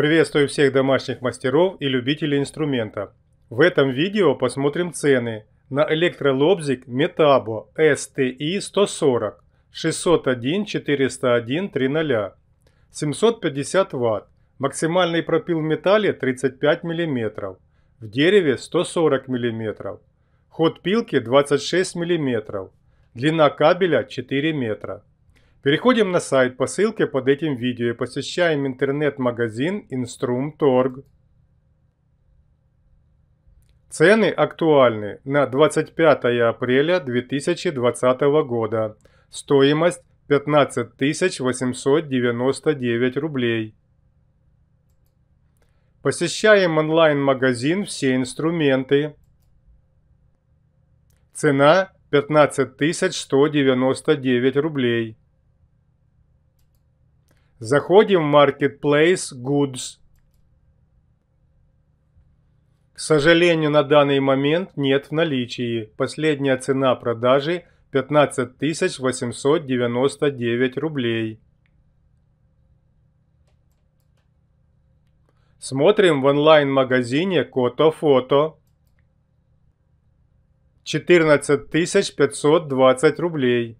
Приветствую всех домашних мастеров и любителей инструмента. В этом видео посмотрим цены на электролобзик Metabo STI 140 601 401 30 750 Вт. Максимальный пропил в металле 35 мм, в дереве 140 мм, ход пилки 26 мм, длина кабеля 4 метра. Переходим на сайт по ссылке под этим видео и посещаем интернет-магазин Instrum.org. Цены актуальны на 25 апреля 2020 года. Стоимость 15 899 рублей. Посещаем онлайн-магазин «Все инструменты». Цена 15 199 рублей. Заходим в Marketplace Goods. К сожалению, на данный момент нет в наличии. Последняя цена продажи 15 899 рублей. Смотрим в онлайн-магазине Кото-фото. 14 520 рублей.